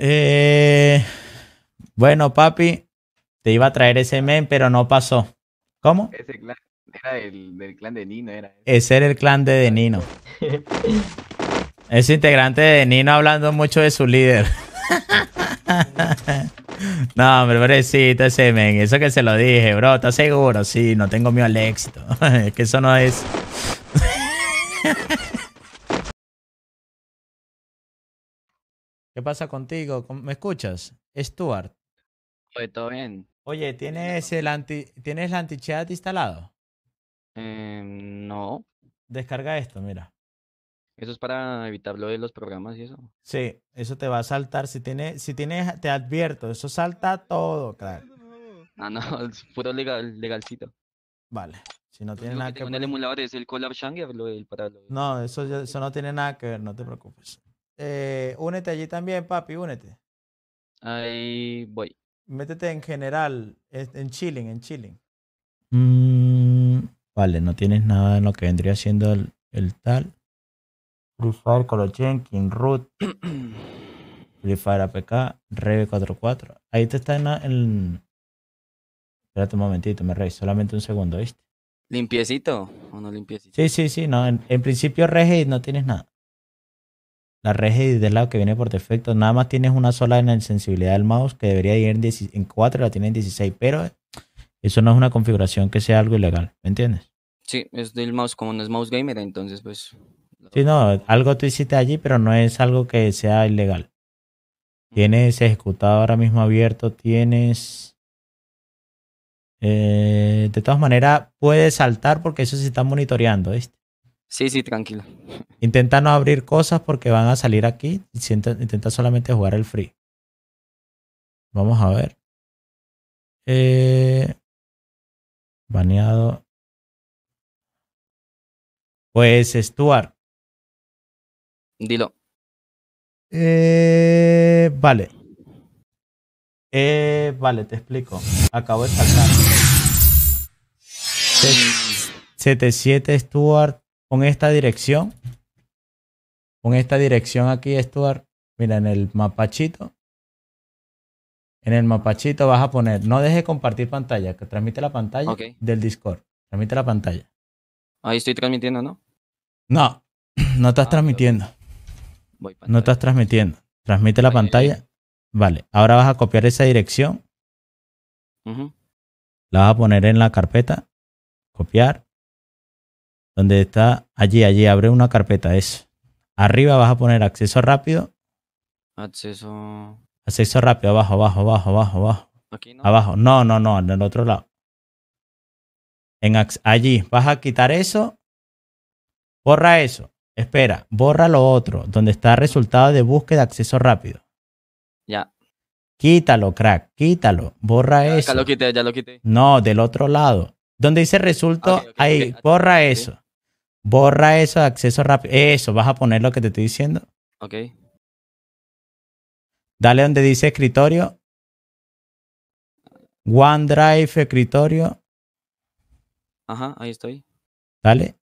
Eh, bueno, papi, te iba a traer ese men, pero no pasó. ¿Cómo? Ese clan era el, del clan de Nino. Era ese era el clan de, Nino. Es integrante de Nino hablando mucho de su líder. No, hombre, pobrecito ese men. Eso que se lo dije, bro. ¿Estás seguro? Sí, no tengo miedo al éxito. Es que eso no es. ¿Qué pasa contigo? ¿Me escuchas? Stuart. Oye, todo bien. Oye, ¿tienes el anti tienes el anti-chat instalado? Eh, no. Descarga esto, mira. Eso es para evitar lo de los programas y eso. Sí, eso te va a saltar. Si tienes, si tienes, te advierto, eso salta todo, claro. Ah, no, es puro legal, legalcito. Vale. Si no tiene nada que, ver. emulador No, eso, eso no tiene nada que ver, no te preocupes. Eh, únete allí también, papi, únete. Ahí voy. Métete en general, en chilling, en chilling. Mm, vale, no tienes nada en lo que vendría siendo el, tal. Free Fire, Jenkins Root, Free Fire APK, rev 44. Ahí te está en, el... Espérate un momentito, me reí. solamente un segundo, ¿viste? ¿Limpiecito o no limpiecito? Sí, sí, sí, no, en, en principio Rege no tienes nada. La red de lado que viene por defecto. Nada más tienes una sola en la sensibilidad del mouse que debería ir en, 4 la tienen en 16, pero eso no es una configuración que sea algo ilegal, ¿me entiendes? Sí, es del mouse, como no es mouse gamer, entonces pues... Sí, no, algo tú hiciste allí, pero no es algo que sea ilegal. Tienes ejecutado ahora mismo abierto, tienes... Eh, de todas maneras, puedes saltar porque eso se está monitoreando, ¿viste? Sí, sí, tranquilo. Intenta no abrir cosas porque van a salir aquí. Intenta, solamente jugar el free. Vamos a ver. Eh, baneado. Pues Stuart. Dilo. Eh, vale. Eh, vale, te explico. Acabo de sacar. 77 mm. Stuart con esta dirección, con esta dirección aquí, Stuart, mira, en el mapachito, en el mapachito vas a poner, no deje compartir pantalla, que transmite la pantalla del Discord, transmite la pantalla. Ahí estoy transmitiendo, ¿no? No, no estás ah, transmitiendo. no estás transmitiendo. Transmite la pantalla. Vale, ahora vas a copiar esa dirección. La vas a poner en la carpeta. Copiar donde está allí, allí, abre una carpeta, eso. Arriba vas a poner acceso rápido. Acceso. Acceso rápido, abajo, abajo, abajo, abajo, abajo. Aquí no. Abajo. No, no, no, en el otro lado. En allí, vas a quitar eso. Borra eso. Espera, borra lo otro, donde está resultado de búsqueda de acceso rápido. Ya. Quítalo, crack, quítalo. Borra eso. Ya lo quité, ya lo quité. No, del otro lado. Donde dice resultado, ahí, borra eso. Borra eso acceso rápido. Eso, vas a poner lo que te estoy diciendo. Ok. Dale donde dice escritorio. OneDrive, escritorio. Ajá, ahí estoy. Dale.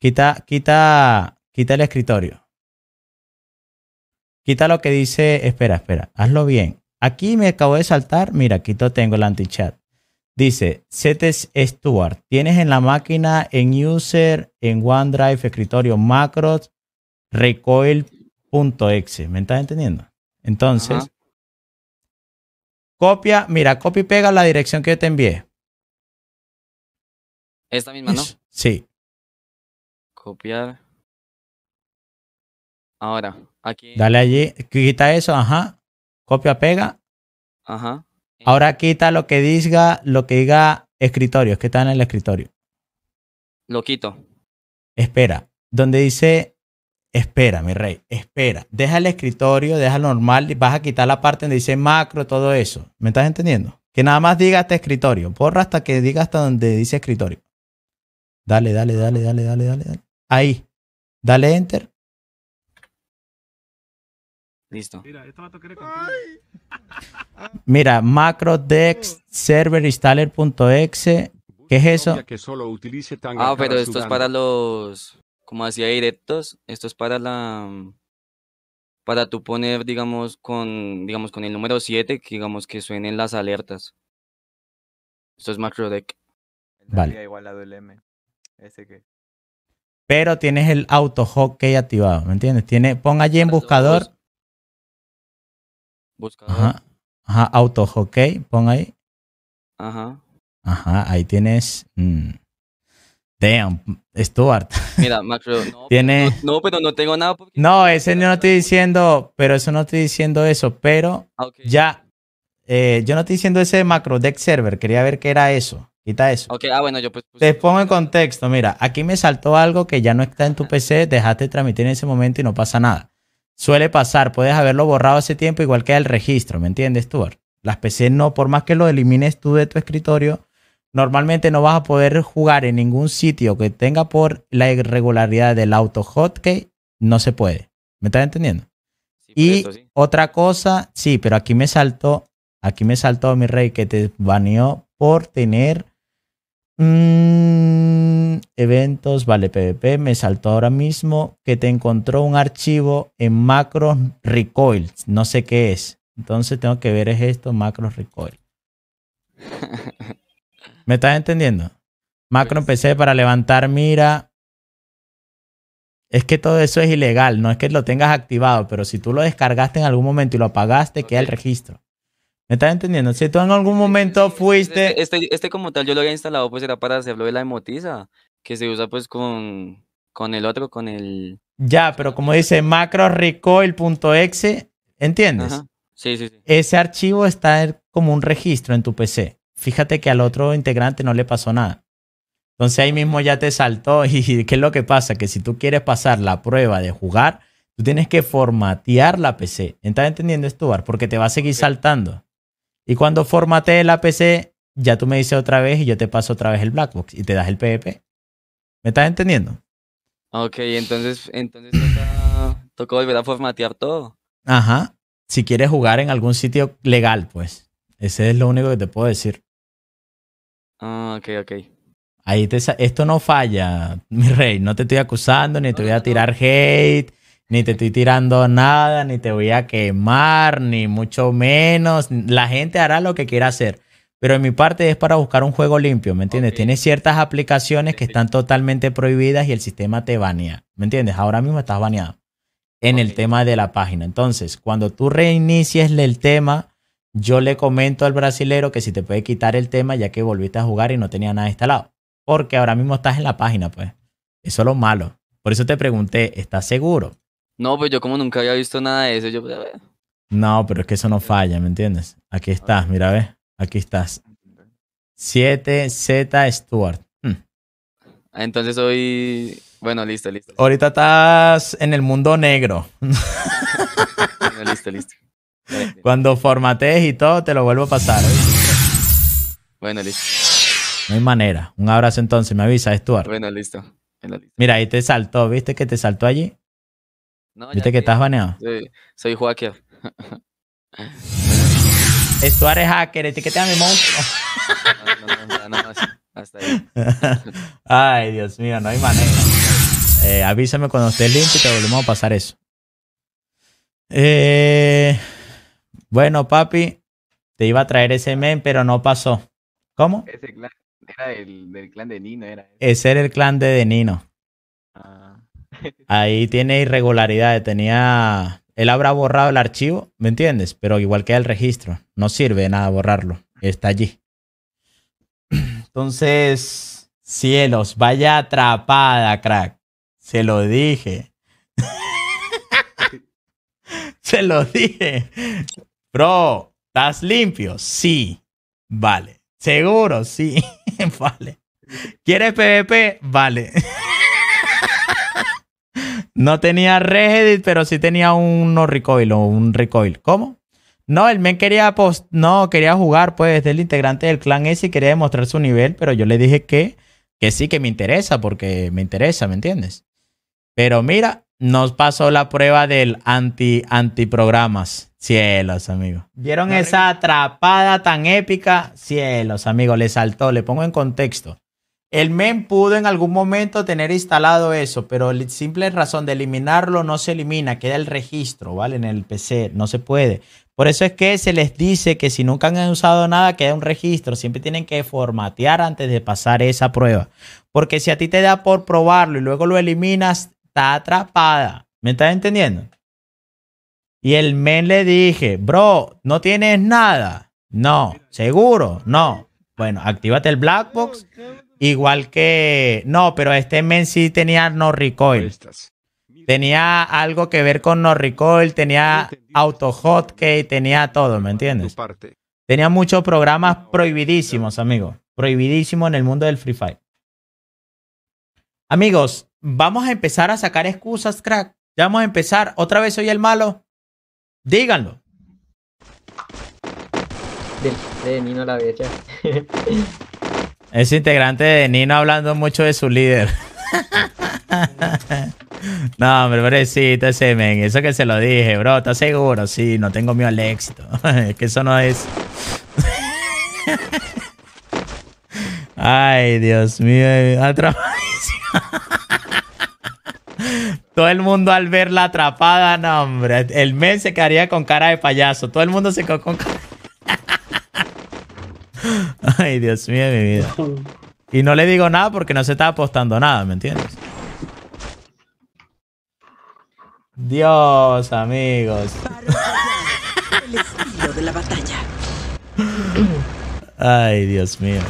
Quita, quita, quita el escritorio. Quita lo que dice. Espera, espera. Hazlo bien. Aquí me acabo de saltar. Mira, aquí tengo el anti-chat. Dice, Setes Stewart, tienes en la máquina, en User, en OneDrive, escritorio, macros, recoil.exe. ¿Me estás entendiendo? Entonces, copia, mira, copia y pega la dirección que yo te envié. Esta misma, ¿no? Sí. Copiar. Ahora, aquí. Dale allí, quita eso, ajá. Copia, pega. Ajá. Ahora quita lo que diga, lo que diga escritorios, que está en el escritorio. Lo quito. Espera, donde dice, espera, mi rey, espera. Deja el escritorio, deja lo normal, y vas a quitar la parte donde dice macro, todo eso. ¿Me estás entendiendo? Que nada más diga hasta este escritorio. Porra hasta que diga hasta donde dice escritorio. dale, dale, dale, dale, dale, dale. Ahí. Dale enter. Mira, esto va Mira, server installer.exe. ¿Qué es eso? Que solo ah, pero esto es para los, como hacía directos, esto es para la, para tú poner, digamos, con, digamos, con el número 7, que digamos que suenen las alertas. Esto es macrodeck. Vale. Igual Ese que... Pero tienes el auto hockey activado, ¿me entiendes? Tiene, pon allí en buscador Ajá. Ajá, auto hockey, pon ahí. Ajá. Ajá, ahí tienes. Mm. Damn, Stuart. Mira, Macro, no, ¿Tiene... no, pero no tengo nada. No, ese no estoy diciendo, pero eso no estoy diciendo eso, pero ah, ya. Eh, yo no estoy diciendo ese macro deck server, quería ver qué era eso. Quita eso. ah, bueno, yo pues, Te pongo en contexto, mira, aquí me saltó algo que ya no está en tu PC, dejaste de transmitir en ese momento y no pasa nada suele pasar, puedes haberlo borrado hace tiempo igual que el registro, ¿me entiendes, Stuart? Las PC no, por más que lo elimines tú de tu escritorio, normalmente no vas a poder jugar en ningún sitio que tenga por la irregularidad del auto hotkey, no se puede. ¿Me estás entendiendo? y otra cosa, sí, pero aquí me saltó, aquí me saltó mi rey que te baneó por tener Mm, eventos, vale, PvP, me saltó ahora mismo que te encontró un archivo en macro recoil, no sé qué es. Entonces tengo que ver es esto, macro recoil. ¿Me estás entendiendo? Macro PC para levantar mira. Es que todo eso es ilegal, no es que lo tengas activado, pero si tú lo descargaste en algún momento y lo apagaste, queda el registro. ¿Me estás entendiendo? Si tú en algún momento fuiste... Este, este, este, como tal yo lo había instalado, pues era para hacerlo de la emotiza, que se usa pues con, con el otro, con el... Ya, pero como dice macro recoil.exe, ¿entiendes? Sí, sí, sí. Ese archivo está como un registro en tu PC. Fíjate que al otro integrante no le pasó nada. Entonces ahí mismo ya te saltó y ¿qué es lo que pasa? Que si tú quieres pasar la prueba de jugar, tú tienes que formatear la PC. ¿Estás entendiendo Stuart? Porque te va a seguir saltando. Y cuando formate la PC, ya tú me dices otra vez y yo te paso otra vez el Blackbox y te das el PVP. ¿Me estás entendiendo? Ok, entonces, entonces toca, volver a formatear todo. Ajá. Si quieres jugar en algún sitio legal, pues. Ese es lo único que te puedo decir. Ah, ok, ok. Ahí te, esto no falla, mi rey. No te estoy acusando, ni te voy a tirar hate, ni te estoy tirando nada, ni te voy a quemar, ni mucho menos. La gente hará lo que quiera hacer. Pero en mi parte es para buscar un juego limpio, ¿me entiendes? Tiene Tienes ciertas aplicaciones que están totalmente prohibidas y el sistema te banea, ¿me entiendes? Ahora mismo estás baneado en el tema de la página. Entonces, cuando tú reinicies el tema, yo le comento al brasilero que si te puede quitar el tema ya que volviste a jugar y no tenía nada instalado. Porque ahora mismo estás en la página, pues. Eso es lo malo. Por eso te pregunté, ¿estás seguro? No, pues yo como nunca había visto nada de eso, yo pues, No, pero es que eso no falla, ¿me entiendes? Aquí ah. estás, mira, ve. Aquí estás. 7Z Stuart. Hmm. Entonces hoy. Bueno, listo, listo. Ahorita estás en el mundo negro. bueno, listo, listo. Cuando formatees y todo, te lo vuelvo a pasar. Bueno, listo. No hay manera. Un abrazo entonces, me avisa, Stuart. Bueno, listo. Bueno, listo. Mira, ahí te saltó, ¿viste que te saltó allí? No, ¿Viste que estás baneado? Sí, soy hacker. Esto eres hacker, etiqueta a mi monstruo. No, no, no, hasta ahí. Ay, Dios mío, no hay manera. Eh, avísame cuando estés limpio y te volvemos a pasar eso. Eh, bueno, papi, te iba a traer ese men, pero no pasó. ¿Cómo? Ese clan era el clan de Nino. Era ese. era el clan de Nino ahí tiene irregularidades. Tenía. Él habrá borrado el archivo, ¿me entiendes? Pero igual que el registro. No sirve nada borrarlo. Está allí. Entonces, cielos, vaya atrapada, crack. Se lo dije. Se lo dije. Bro, ¿estás limpio? Sí. Vale. Seguro, sí. vale. ¿Quieres PvP? Vale. No tenía reddit, pero sí tenía un no recoil o un recoil. ¿Cómo? No, el me quería no quería jugar, pues, es el integrante del clan ese y quería demostrar su nivel, pero yo le dije que, que sí, que me interesa, porque me interesa, ¿me entiendes? Pero mira, nos pasó la prueba del anti anti programas, Cielos, amigo. ¿Vieron esa atrapada tan épica? Cielos, amigo, le saltó, le pongo en contexto. El men pudo en algún momento tener instalado eso, pero la simple razón de eliminarlo no se elimina, queda el registro, ¿vale? En el PC, no se puede. Por eso es que se les dice que si nunca han usado nada, queda un registro. Siempre tienen que formatear antes de pasar esa prueba. Porque si a ti te da por probarlo y luego lo eliminas, está atrapada. ¿Me estás entendiendo? Y el men le dije, bro, ¿no tienes nada? No. ¿Seguro? No. Bueno, actívate el black box Igual que. No, pero este men sí tenía no recoil. Tenía algo que ver con no recoil, tenía auto hotkey, tenía todo, ¿me entiendes? Tenía muchos programas prohibidísimos, amigos. Prohibidísimos en el mundo del Free Fire. Amigos, vamos a empezar a sacar excusas, crack. Ya vamos a empezar. ¿Otra vez soy el malo? Díganlo. De, de la Es integrante de Nino hablando mucho de su líder. No, hombre, pobrecito ese men. Eso que se lo dije, bro. ¿Estás seguro? Sí, no tengo miedo al éxito. Es que eso no es. Ay, Dios mío. Todo el mundo al verla atrapada, no, hombre. El men se quedaría con cara de payaso. Todo el mundo se quedó con cara Ay, Dios mío, mi vida. Y no le digo nada porque no se está apostando nada, ¿me entiendes? Dios, amigos. El de la batalla. Ay, Dios mío.